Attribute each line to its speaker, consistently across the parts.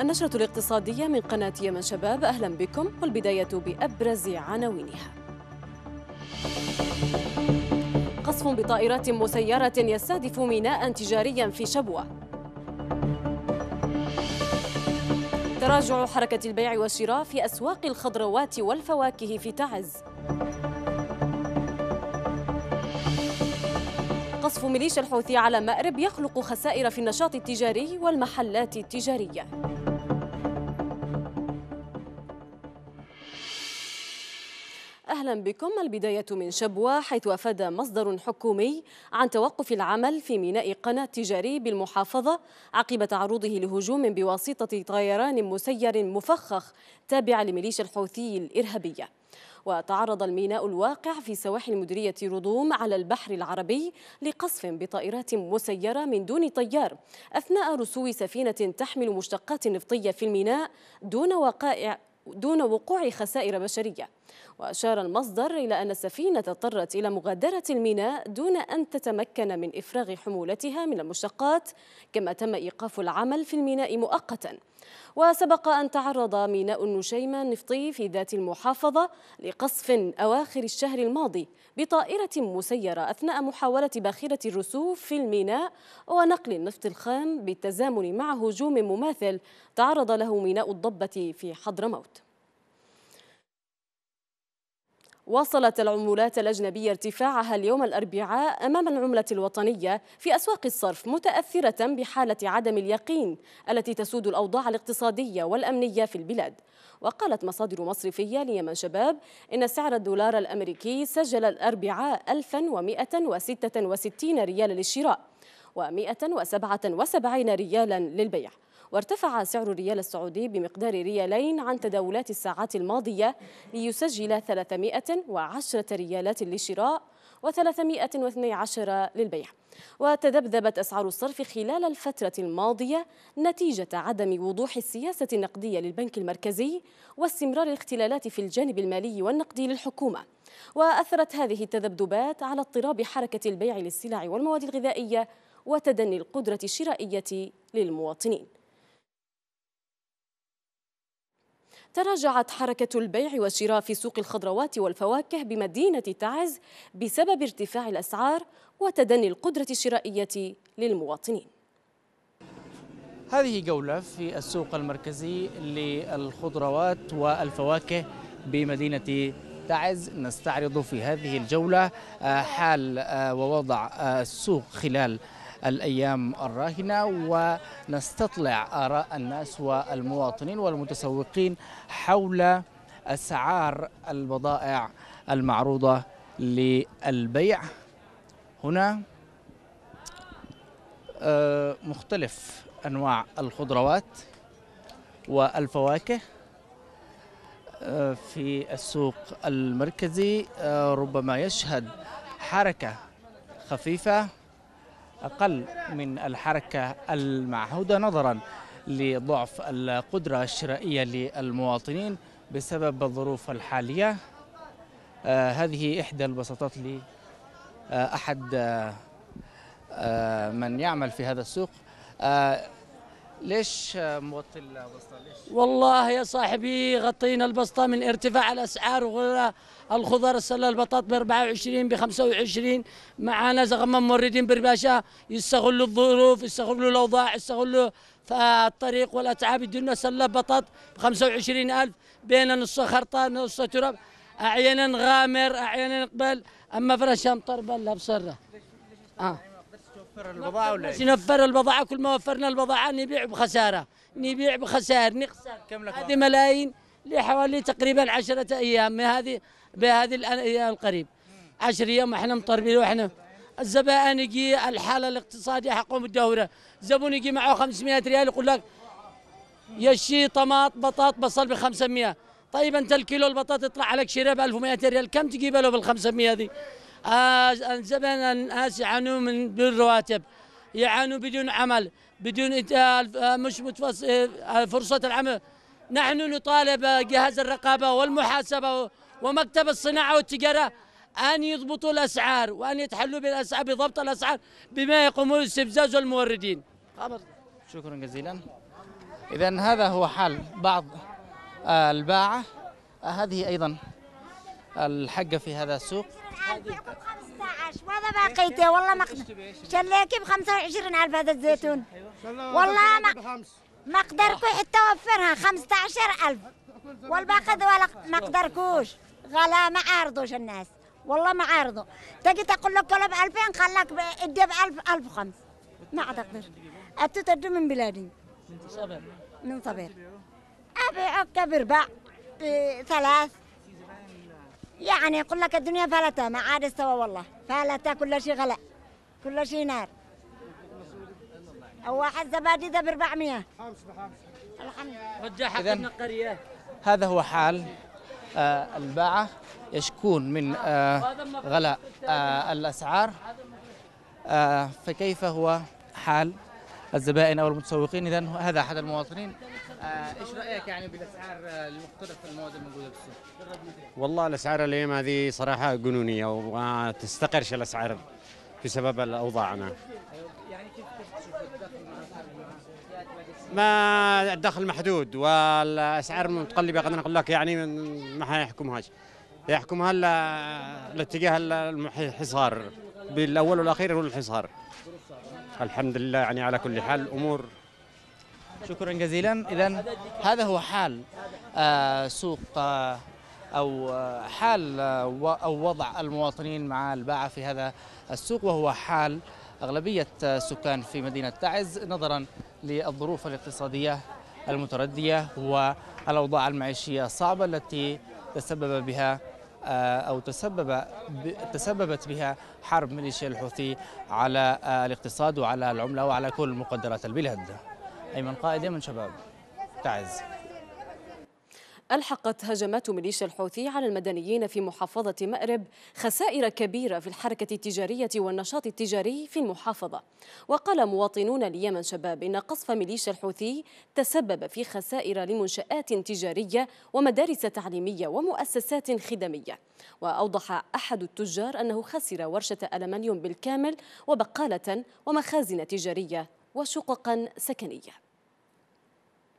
Speaker 1: النشرة الاقتصادية من قناة يمن شباب أهلا بكم والبداية بأبرز عناوينها قصف بطائرات مسيرة يستهدف ميناء تجاريا في شبوة تراجع حركة البيع والشراء في أسواق الخضروات والفواكه في تعز قصف ميليشيا الحوثي على مأرب يخلق خسائر في النشاط التجاري والمحلات التجارية أهلا بكم البداية من شبوة حيث أفاد مصدر حكومي عن توقف العمل في ميناء قناة تجاري بالمحافظة عقب تعرضه لهجوم بواسطة طيران مسير مفخخ تابع لميليشيا الحوثي الإرهابية وتعرض الميناء الواقع في سواحل مديرية رضوم على البحر العربي لقصف بطائرات مسيرة من دون طيار أثناء رسو سفينة تحمل مشتقات نفطية في الميناء دون وقائع دون وقوع خسائر بشرية وأشار المصدر إلى أن السفينة اضطرت إلى مغادرة الميناء دون أن تتمكن من إفراغ حمولتها من المشقات كما تم إيقاف العمل في الميناء مؤقتا وسبق أن تعرض ميناء النشيمة النفطي في ذات المحافظة لقصف أواخر الشهر الماضي بطائرة مسيرة أثناء محاولة باخرة الرسوف في الميناء ونقل النفط الخام بالتزامن مع هجوم مماثل تعرض له ميناء الضبة في حضرموت واصلت العملات الأجنبية ارتفاعها اليوم الأربعاء أمام العملة الوطنية في أسواق الصرف متأثرة بحالة عدم اليقين التي تسود الأوضاع الاقتصادية والأمنية في البلاد وقالت مصادر مصرفية ليمن شباب إن سعر الدولار الأمريكي سجل الأربعاء 1166 ريالا للشراء و177 ريالا للبيع وارتفع سعر الريال السعودي بمقدار ريالين عن تداولات الساعات الماضية ليسجل 310 ريالات للشراء و312 للبيع وتذبذبت أسعار الصرف خلال الفترة الماضية نتيجة عدم وضوح السياسة النقدية للبنك المركزي واستمرار الاختلالات في الجانب المالي والنقدي للحكومة وأثرت هذه التذبذبات على اضطراب حركة البيع للسلع والمواد الغذائية وتدني القدرة الشرائية للمواطنين تراجعت حركة البيع والشراء في سوق الخضروات والفواكه بمدينة تعز بسبب ارتفاع الأسعار وتدني القدرة الشرائية للمواطنين
Speaker 2: هذه جولة في السوق المركزي للخضروات والفواكه بمدينة تعز نستعرض في هذه الجولة آه، حال آه، ووضع آه، السوق خلال الأيام الراهنة ونستطلع آراء الناس والمواطنين والمتسوقين حول أسعار البضائع المعروضة للبيع هنا آه، مختلف أنواع الخضروات والفواكه آه، في السوق المركزي آه، ربما يشهد حركة خفيفة أقل من الحركة المعهودة نظرا لضعف القدرة الشرائية للمواطنين بسبب الظروف الحالية آه هذه إحدى البساطات لأحد آه آه من يعمل في هذا السوق آه،
Speaker 3: ليش موطي البسطه ليش؟ والله يا صاحبي غطينا البسطه من ارتفاع الاسعار وغيرها الخضر السله البطاط ب 24 ب 25 معانا زغم موردين برباشه يستغلوا الظروف يستغلوا الاوضاع يستغلوا فالطريق والاتعاب يدونا سله بطاط ب 25000 بين نص خرطه نص تراب احيانا غامر احيانا قبل اما فرشه مطربه لا بصره آه.
Speaker 2: نوفر البضاعه ولا ايش؟ نوفر
Speaker 3: البضاعه كل ما وفرنا البضاعه نبيع بخساره نبيع بخسائر نخسر
Speaker 2: كم لك هذه ملايين
Speaker 3: لحوالي تقريبا 10 ايام بهذه بهذه الايام القريب 10 ايام واحنا مطربين واحنا الزبائن يجي الحاله الاقتصاديه حقهم الدوره زبون يجي معه 500 ريال يقول لك يا شي طماط بطاط بصل ب 500 طيب انت الكيلو البطاط يطلع عليك شراء ب 1200 ريال كم تجيب له بال 500 هذه زمن الناس يعانون من بدون رواتب يعانون بدون عمل بدون مش متوسط فرصة العمل نحن نطالب جهاز الرقابة والمحاسبة ومكتب الصناعة والتجارة أن يضبطوا الأسعار وأن يتحلوا بالأسعار بضبط الأسعار بما يقومون باستفزاز الموردين
Speaker 2: شكرا جزيلا إذا هذا هو حال بعض آه، الباعة آه، هذه أيضا الحقة في هذا السوق
Speaker 3: 15 وخمسة ماذا بقيتي والله ما شليكي ب 25 ألف هذا الزيتون
Speaker 4: والله ما
Speaker 3: ما قدركوا حتى وفرها 15000
Speaker 4: والباقي ولا ما قدركوش
Speaker 3: غلا آه، ما عارضوش الناس والله ما عارضوا تجي تقول لك طلب ب 2000 لك ادي ب 1000 1005 ما عاد اقدر اتتدو من بلادي من صبر من صبر ابيعك بربع بثلاث إيه، يعني يقول لك الدنيا فلتة ما عاد استوى والله فلتة كل شيء غلاء كل شيء نار واحد زبادي ذا ب 400 الحمد لله رجع القرية
Speaker 2: هذا هو حال آه الباعة يشكون من آه غلاء آه الأسعار آه، فكيف هو حال الزبائن أو المتسوقين إذا هذا أحد المواطنين آه، ايش رايك يعني بالاسعار المقترحه في المواد الموجوده
Speaker 5: بالسوق؟
Speaker 2: والله الاسعار اليوم هذه صراحه جنونيه وما تستقرش الاسعار بسبب اوضاعنا. يعني كيف تشوف الدخل
Speaker 1: ما
Speaker 2: الدخل محدود والاسعار متقلبه قد نقول لك يعني ما حيحكمهاش يحكمها الاتجاه الحصار بالاول والاخير هو الحصار الحمد لله يعني على كل حال الامور شكرا جزيلا إذا هذا هو حال آه، سوق آه، أو آه، حال أو وضع المواطنين مع الباعة في هذا السوق وهو حال أغلبية السكان في مدينة تعز نظرا للظروف الاقتصادية المتردية والأوضاع المعيشية الصعبة التي تسبب بها أو تسبب تسببت بها حرب ميليشيا الحوثي على الاقتصاد وعلى العملة وعلى كل مقدرات البلاد أيمن قائد من شباب تعز
Speaker 1: ألحقت هجمات ميليشيا الحوثي على المدنيين في محافظة مأرب خسائر كبيرة في الحركة التجارية والنشاط التجاري في المحافظة وقال مواطنون اليمن شباب إن قصف ميليشيا الحوثي تسبب في خسائر لمنشآت تجارية ومدارس تعليمية ومؤسسات خدمية وأوضح أحد التجار أنه خسر ورشة ألمنيوم بالكامل وبقالة ومخازن تجارية وشققا سكنية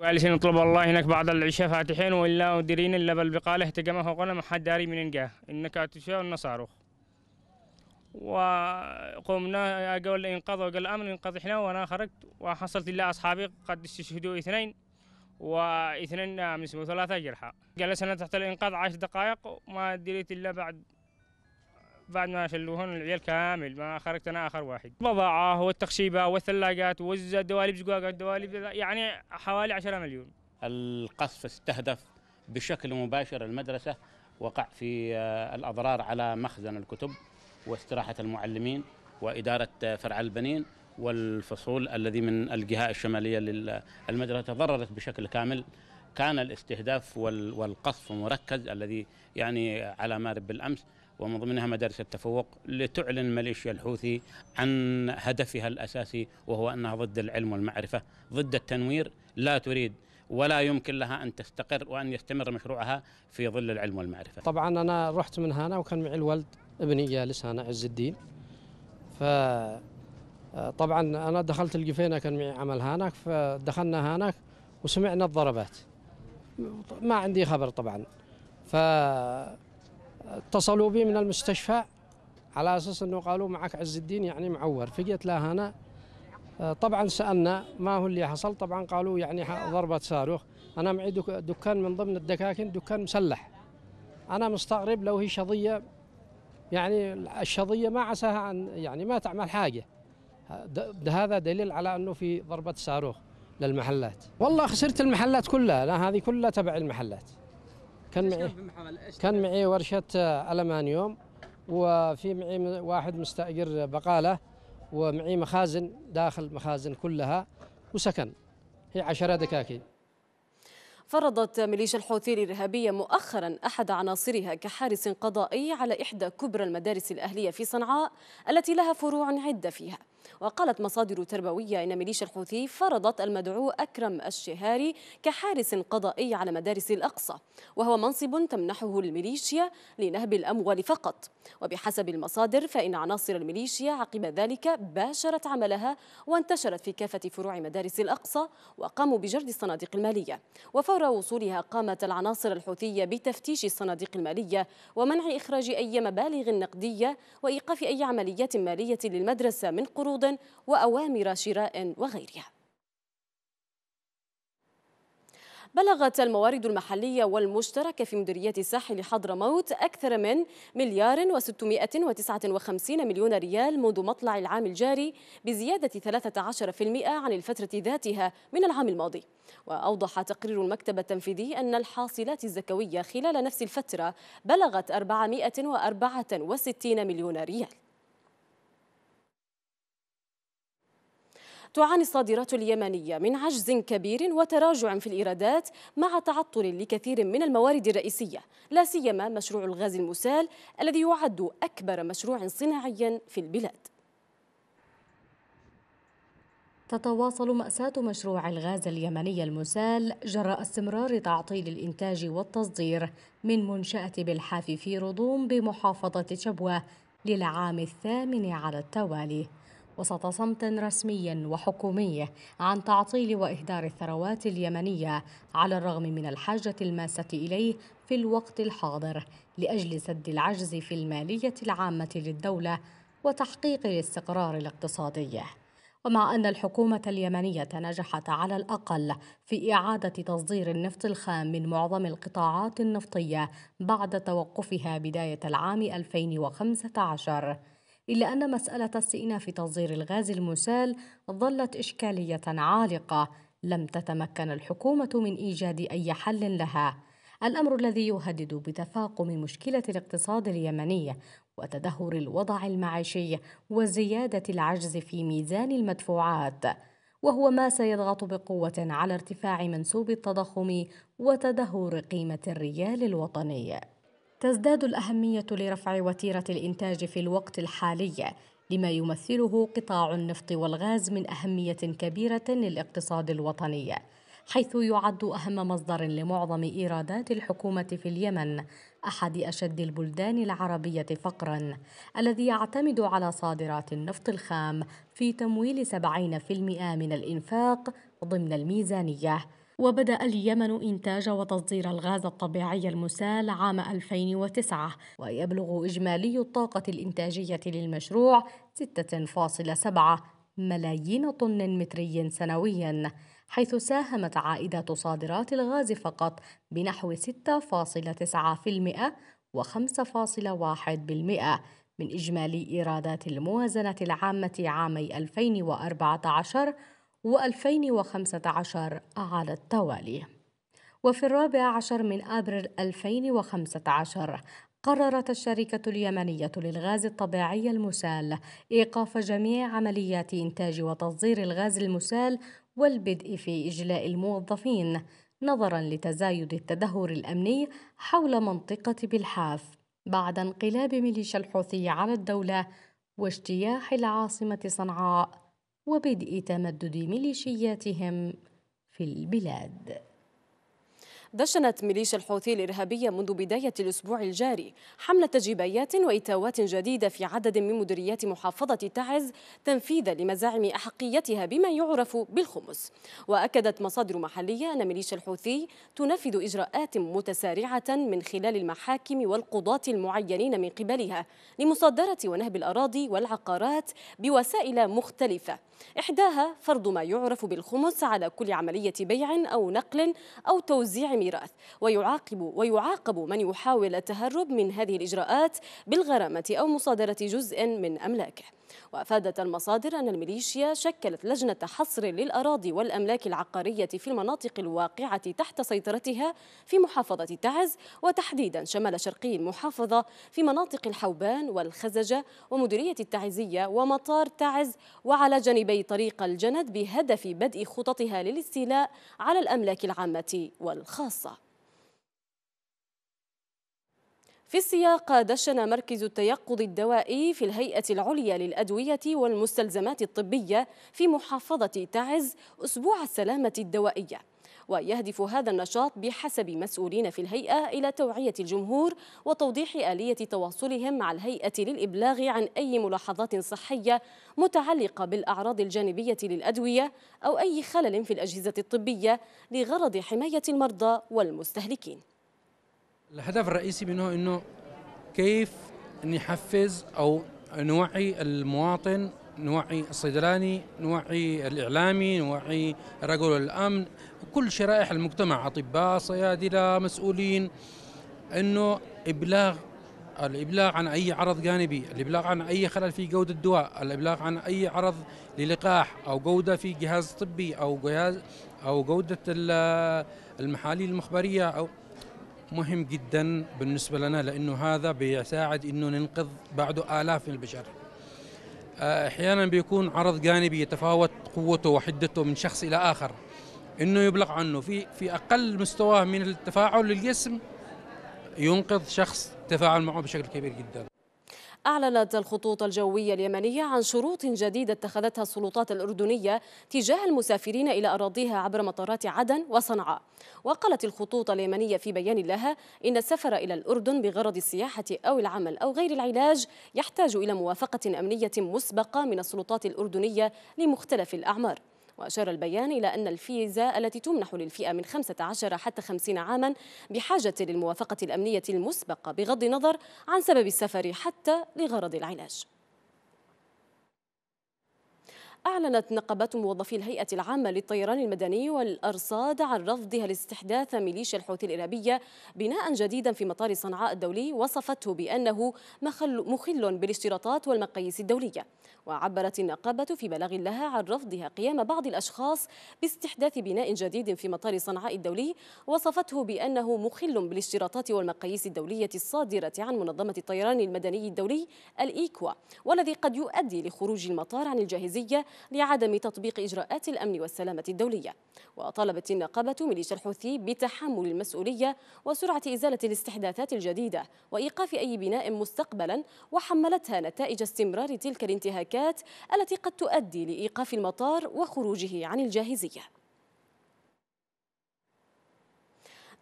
Speaker 5: وعلى شيء نطلب الله هناك بعض العشاء فاتحين وإلا مديرين إلا بالبقالة اهتقمه وقلنا ما حد داري من إنقاه إنك أتشاء النصاروخ وقمنا قبل الإنقاذ وقال الأمن انقذ إحنا وأنا خرجت وحصلت إلا أصحابي قد استشهدوا اثنين واثنين من اسمه ثلاثة جرحى جلسنا تحت الإنقاذ عشر دقائق وما دريت إلا بعد بعد ما شلوهن العيال كامل ما خرجت انا اخر واحد البضاعه والتخشيبه والثلاجات والدواليب زقاق الدواليب يعني حوالي 10 مليون القصف استهدف بشكل
Speaker 2: مباشر المدرسه وقع في آه، الاضرار على مخزن الكتب واستراحه المعلمين واداره آه، فرع البنين والفصول الذي من الجهه الشماليه للمدرسه تضررت بشكل كامل كان الاستهداف والقصف مركز الذي يعني على مارب بالامس ومن ضمنها مدارس التفوق لتعلن ميليشيا الحوثي عن هدفها الاساسي وهو انها ضد العلم والمعرفه، ضد التنوير، لا تريد ولا يمكن لها ان تستقر وان يستمر مشروعها في ظل العلم والمعرفه. طبعا
Speaker 5: انا رحت من هنا وكان معي الولد ابني جالس هنا عز الدين. ف طبعا انا دخلت القفينه كان معي عمل هناك فدخلنا هناك وسمعنا الضربات. ما عندي خبر طبعا. ف اتصلوا بي من المستشفى على اساس انه قالوا معك عز الدين يعني معور فجيت لا هنا آه، طبعا سالنا ما هو اللي حصل طبعا قالوا يعني ضربه صاروخ انا معي دكان من ضمن الدكاكن دكان مسلح انا مستغرب لو هي شظيه يعني الشظيه ما عساها عن يعني ما تعمل حاجه هذا دليل على انه في ضربه صاروخ للمحلات والله خسرت المحلات كلها لا هذه كلها تبع المحلات كان معي كان معي ورشه آه، المانيوم وفي معي واحد مستاجر بقاله ومعي مخازن داخل مخازن كلها وسكن هي عشرة دكاكين
Speaker 1: فرضت ميليشيا الحوثي الإرهابية مؤخرا أحد عناصرها كحارس قضائي على إحدى كبرى المدارس الأهلية في صنعاء التي لها فروع عدة فيها وقالت مصادر تربوية إن ميليشيا الحوثي فرضت المدعو أكرم الشهاري كحارس قضائي على مدارس الأقصى وهو منصب تمنحه الميليشيا لنهب الأموال فقط وبحسب المصادر فإن عناصر الميليشيا عقب ذلك باشرت عملها وانتشرت في كافة فروع مدارس الأقصى وقاموا بجرد الصناديق المالية وفور وصولها قامت العناصر الحوثية بتفتيش الصناديق المالية ومنع إخراج أي مبالغ نقدية وإيقاف أي عمليات مالية للمدرسة من قروض عروض وأوامر شراء وغيرها بلغت الموارد المحلية والمشتركة في مديرية ساحل حضرموت أكثر من مليار و659 مليون ريال منذ مطلع العام الجاري بزيادة 13% عن الفترة ذاتها من العام الماضي وأوضح تقرير المكتب التنفيذي أن الحاصلات الزكوية خلال نفس الفترة بلغت 464 مليون ريال تعاني الصادرات اليمنية من عجز كبير وتراجع في الإيرادات مع تعطل لكثير من الموارد الرئيسية لا سيما مشروع الغاز المسال الذي يعد أكبر مشروع صناعي في البلاد
Speaker 4: تتواصل مأساة مشروع الغاز اليمني المسال جراء استمرار تعطيل الإنتاج والتصدير من منشأة بالحاف في رضوم بمحافظة شبوة للعام الثامن على التوالي وسط صمت رسمي وحكومي عن تعطيل واهدار الثروات اليمنيه على الرغم من الحاجه الماسه اليه في الوقت الحاضر لاجل سد العجز في الماليه العامه للدوله وتحقيق الاستقرار الاقتصادي ومع أن الحكومة اليمنية نجحت على الأقل في إعادة تصدير النفط الخام من معظم القطاعات النفطية بعد توقفها بداية العام 2015 إلا أن مسألة استئناف تصدير الغاز المسال ظلت إشكالية عالقة لم تتمكن الحكومة من إيجاد أي حل لها الأمر الذي يهدد بتفاقم مشكلة الاقتصاد اليمني وتدهور الوضع المعيشي وزيادة العجز في ميزان المدفوعات وهو ما سيضغط بقوة على ارتفاع منسوب التضخم وتدهور قيمة الريال الوطني تزداد الأهمية لرفع وتيرة الإنتاج في الوقت الحالي لما يمثله قطاع النفط والغاز من أهمية كبيرة للاقتصاد الوطني حيث يعد أهم مصدر لمعظم إيرادات الحكومة في اليمن أحد أشد البلدان العربية فقرا الذي يعتمد على صادرات النفط الخام في تمويل 70% من الإنفاق ضمن الميزانية وبدأ اليمن إنتاج وتصدير الغاز الطبيعي المسال عام 2009 ويبلغ إجمالي الطاقة الإنتاجية للمشروع 6.7 ملايين طن متري سنويا حيث ساهمت عائدات صادرات الغاز فقط بنحو 6.9% و5.1% من إجمالي إيرادات الموازنة العامة عامي 2014 و2015 على التوالي وفي الرابع عشر من أبريل 2015 قررت الشركة اليمنية للغاز الطبيعي المسال إيقاف جميع عمليات إنتاج وتصدير الغاز المسال والبدء في إجلاء الموظفين نظرا لتزايد التدهور الأمني حول منطقة بلحاف بعد انقلاب ميليشيا الحوثي على الدولة واجتياح العاصمة صنعاء وبدء تمدد ميليشياتهم في البلاد
Speaker 1: دشنت ميليشيا الحوثي الإرهابية منذ بداية الأسبوع الجاري حملة جبايات وإتاوات جديدة في عدد من مديريات محافظة تعز تنفيذا لمزاعم أحقيتها بما يعرف بالخمس وأكدت مصادر محلية أن ميليشيا الحوثي تنفذ إجراءات متسارعة من خلال المحاكم والقضاة المعينين من قبلها لمصادرة ونهب الأراضي والعقارات بوسائل مختلفة إحداها فرض ما يعرف بالخمس على كل عملية بيع أو نقل أو توزيع الميراث ويعاقب ويعاقب من يحاول التهرب من هذه الإجراءات بالغرامة أو مصادرة جزء من أملاكه وأفادت المصادر أن الميليشيا شكلت لجنة حصر للأراضي والأملاك العقارية في المناطق الواقعة تحت سيطرتها في محافظة تعز وتحديدا شمال شرقي المحافظة في مناطق الحوبان والخزجة ومديرية التعزية ومطار تعز وعلى جانبي طريق الجند بهدف بدء خططها للاستيلاء على الأملاك العامة والخاصة في السياق دشن مركز التيقظ الدوائي في الهيئة العليا للأدوية والمستلزمات الطبية في محافظة تعز أسبوع السلامة الدوائية ويهدف هذا النشاط بحسب مسؤولين في الهيئة إلى توعية الجمهور وتوضيح آلية تواصلهم مع الهيئة للإبلاغ عن أي ملاحظات صحية متعلقة بالأعراض الجانبية للأدوية أو أي خلل في الأجهزة الطبية لغرض حماية المرضى والمستهلكين
Speaker 5: الهدف الرئيسي منه انه كيف نحفز او نوعي المواطن نوعي الصيدلاني نوعي الإعلامي نوعي رجل الأمن كل شرائح المجتمع أطباء صيادلة مسؤولين أنه إبلاغ الإبلاغ عن أي عرض جانبي الإبلاغ عن أي خلل في جودة الدواء الإبلاغ عن أي عرض للقاح أو جودة في جهاز طبي أو جهاز أو جودة المحاليل المخبرية أو مهم جدا بالنسبة لنا لأنه هذا بيساعد أنه ننقذ بعده آلاف من البشر آه، أحيانا بيكون عرض جانبي يتفاوت قوته وحدته من شخص إلى آخر أنه يبلغ عنه في, في أقل مستواه من التفاعل للجسم ينقذ شخص تفاعل معه بشكل كبير جدا
Speaker 1: أعلنت الخطوط الجوية اليمنية عن شروط جديدة اتخذتها السلطات الأردنية تجاه المسافرين إلى أراضيها عبر مطارات عدن وصنعاء وقالت الخطوط اليمنية في بيان لها إن السفر إلى الأردن بغرض السياحة أو العمل أو غير العلاج يحتاج إلى موافقة أمنية مسبقة من السلطات الأردنية لمختلف الأعمار وأشار البيان إلى أن الفيزا التي تمنح للفئة من 15 حتى 50 عاما بحاجة للموافقة الأمنية المسبقة بغض النظر عن سبب السفر حتى لغرض العلاج أعلنت نقابة موظفي الهيئة العامة للطيران المدني والأرصاد عن رفضها لاستحداث ميليشيا الحوثي الإرهابية بناء جديدا في مطار صنعاء الدولي وصفته بأنه مخل بالاشتراطات والمقاييس الدولية وعبرت النقابة في بلاغ لها عن رفضها قيام بعض الأشخاص باستحداث بناء جديد في مطار صنعاء الدولي وصفته بأنه مخل بالاشتراطات والمقاييس الدولية الصادرة عن منظمة الطيران المدني الدولي الإيكوا والذي قد يؤدي لخروج المطار عن الجاهزية لعدم تطبيق إجراءات الأمن والسلامة الدولية وطالبت النقابة ميليشيا الحوثي بتحمل المسؤولية وسرعة إزالة الاستحداثات الجديدة وإيقاف أي بناء مستقبلا وحملتها نتائج استمرار تلك الانتهاكات التي قد تؤدي لإيقاف المطار وخروجه عن الجاهزية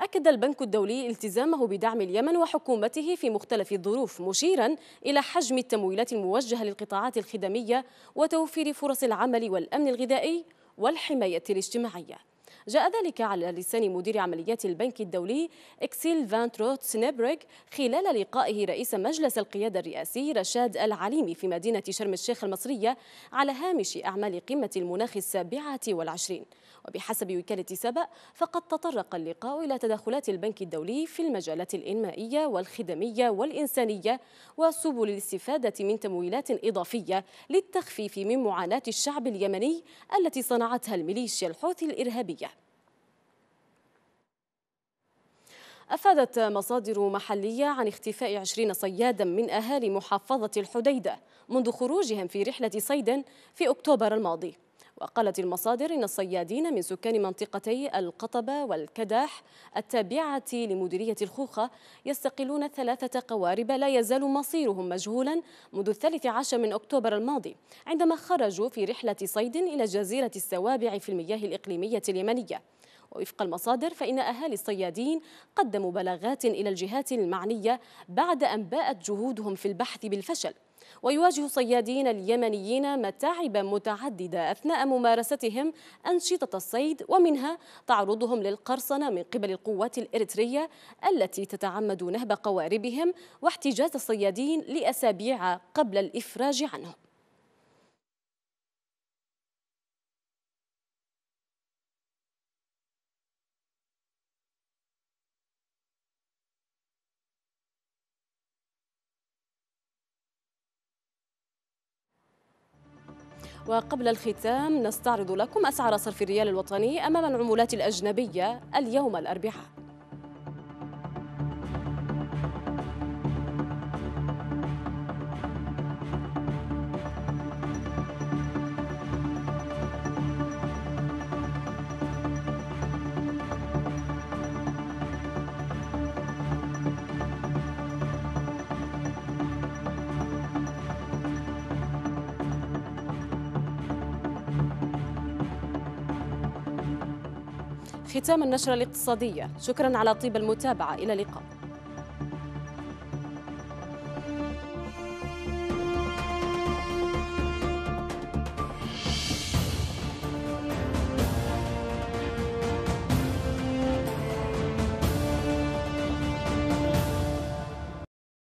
Speaker 1: أكد البنك الدولي التزامه بدعم اليمن وحكومته في مختلف الظروف مشيرا إلى حجم التمويلات الموجهة للقطاعات الخدمية وتوفير فرص العمل والأمن الغذائي والحماية الاجتماعية جاء ذلك على لسان مدير عمليات البنك الدولي إكسيل فانتروت سنبرغ خلال لقائه رئيس مجلس القيادة الرئاسي رشاد العليمي في مدينة شرم الشيخ المصرية على هامش أعمال قمة المناخ السابعة والعشرين وبحسب وكالة سبأ فقد تطرق اللقاء إلى تدخلات البنك الدولي في المجالات الإنمائية والخدمية والإنسانية وسبل الاستفادة من تمويلات إضافية للتخفيف من معاناة الشعب اليمني التي صنعتها الميليشيا الحوثي الإرهابية أفادت مصادر محلية عن اختفاء 20 صيادا من أهالي محافظة الحديدة منذ خروجهم في رحلة صيد في أكتوبر الماضي وقالت المصادر إن الصيادين من سكان منطقتي القطبة والكداح التابعة لمديرية الخوخة يستقلون ثلاثة قوارب لا يزال مصيرهم مجهولا منذ الثالث عشر من أكتوبر الماضي عندما خرجوا في رحلة صيد إلى جزيرة السوابع في المياه الإقليمية اليمنية ووفق المصادر فإن أهالي الصيادين قدموا بلاغات إلى الجهات المعنية بعد أن باءت جهودهم في البحث بالفشل ويواجه الصيادين اليمنيين متاعب متعددة أثناء ممارستهم أنشطة الصيد ومنها تعرضهم للقرصنة من قبل القوات الإريترية التي تتعمد نهب قواربهم واحتجاز الصيادين لأسابيع قبل الإفراج عنهم وقبل الختام نستعرض لكم أسعار صرف الريال الوطني أمام العملات الأجنبية اليوم الأربعاء ختام النشرة الاقتصادية شكرا على طيب المتابعة إلى اللقاء